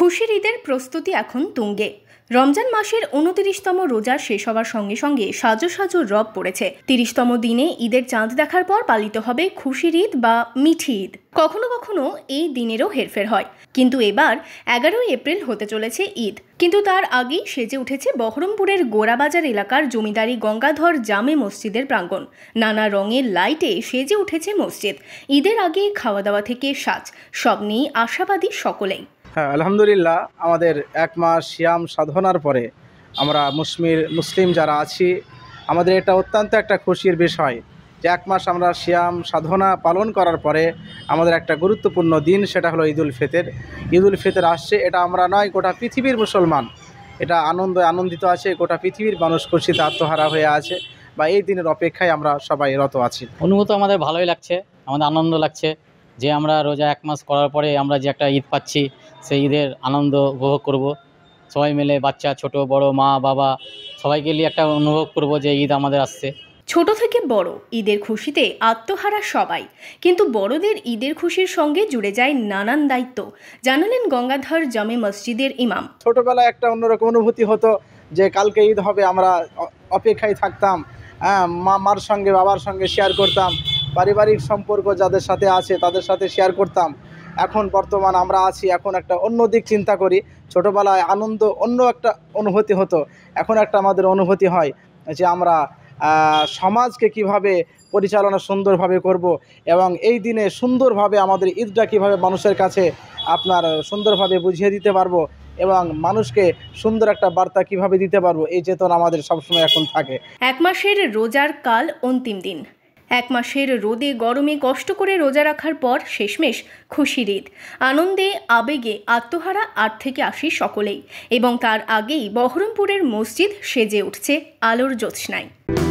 খুশির ঈদের প্রস্তুতি এখন তুঙ্গে রমজান মাসের উনতিরিশতম রোজা শেষ হওয়ার সঙ্গে সঙ্গে সাজো সাজো রব পড়েছে তিরিশতম দিনে ঈদের চাঁদ দেখার পর পালিত হবে খুশির ঈদ বা মিঠি ঈদ কখনো কখনো এই দিনেরও হেরফের হয় কিন্তু এবার এগারোই এপ্রিল হতে চলেছে ঈদ কিন্তু তার আগেই সেজে উঠেছে বহরমপুরের গোড়াবাজার এলাকার জমিদারি গঙ্গাধর জামে মসজিদের প্রাঙ্গণ নানা রঙের লাইটে সেজে উঠেছে মসজিদ ঈদের আগে খাওয়া দাওয়া থেকে সাজ সব নিয়ে আশাবাদী সকলেই হ্যাঁ আলহামদুলিল্লাহ আমাদের এক মাস শ্যাম সাধনার পরে আমরা মুসমির মুসলিম যারা আছি আমাদের এটা অত্যন্ত একটা খুশির বিষয় যে এক মাস আমরা শ্যাম সাধনা পালন করার পরে আমাদের একটা গুরুত্বপূর্ণ দিন সেটা হলো ঈদুল ফিতর ঈদুল ফিতর আসছে এটা আমরা নয় গোটা পৃথিবীর মুসলমান এটা আনন্দ আনন্দিত আছে গোটা পৃথিবীর মানুষ খুশিতে আত্মহারা হয়ে আছে বা এই দিনের অপেক্ষায় আমরা সবাই রত আছি অনুভূত আমাদের ভালোই লাগছে আমাদের আনন্দ লাগছে যে আমরা রোজা এক মাস করার পরে আমরা যে একটা ঈদ পাচ্ছি সেই ঈদের আনন্দ উপভোগ করব। সবাই মিলে বাচ্চা ছোট বড় মা বাবা সবাইকে নিয়ে একটা অনুভব করব যে ঈদ আমাদের আসছে ছোট থেকে বড় ঈদের খুশিতে আত্মহারা সবাই কিন্তু বড়দের ঈদের খুশির সঙ্গে জুড়ে যায় নানান দায়িত্ব জানালেন গঙ্গাধর জামে মসজিদের ইমাম ছোটবেলায় একটা অন্যরকম অনুভূতি হতো যে কালকে ঈদ হবে আমরা অপেক্ষায় থাকতাম হ্যাঁ মার সঙ্গে বাবার সঙ্গে শেয়ার করতাম পারিবারিক সম্পর্ক যাদের সাথে আছে তাদের সাথে শেয়ার করতাম এখন বর্তমান আমরা আছি এখন একটা অন্য দিক চিন্তা করি ছোটোবেলায় আনন্দ অন্য একটা অনুভূতি হতো এখন একটা আমাদের অনুভূতি হয় যে আমরা সমাজকে কিভাবে পরিচালনা সুন্দরভাবে করব এবং এই দিনে সুন্দরভাবে আমাদের ঈদটা কীভাবে মানুষের কাছে আপনার সুন্দরভাবে বুঝিয়ে দিতে পারবো এবং মানুষকে সুন্দর একটা বার্তা কিভাবে দিতে পারবো এই চেতন আমাদের সবসময় এখন থাকে এক মাসের রোজার কাল অন্তিম দিন এক মাসের রোদে গরমে কষ্ট করে রোজা রাখার পর শেষমেশ খুশির ঈদ আনন্দে আবেগে আত্মহারা আট থেকে আসি সকলেই এবং তার আগেই বহরমপুরের মসজিদ সেজে উঠছে আলোর জ্যোৎস্নায়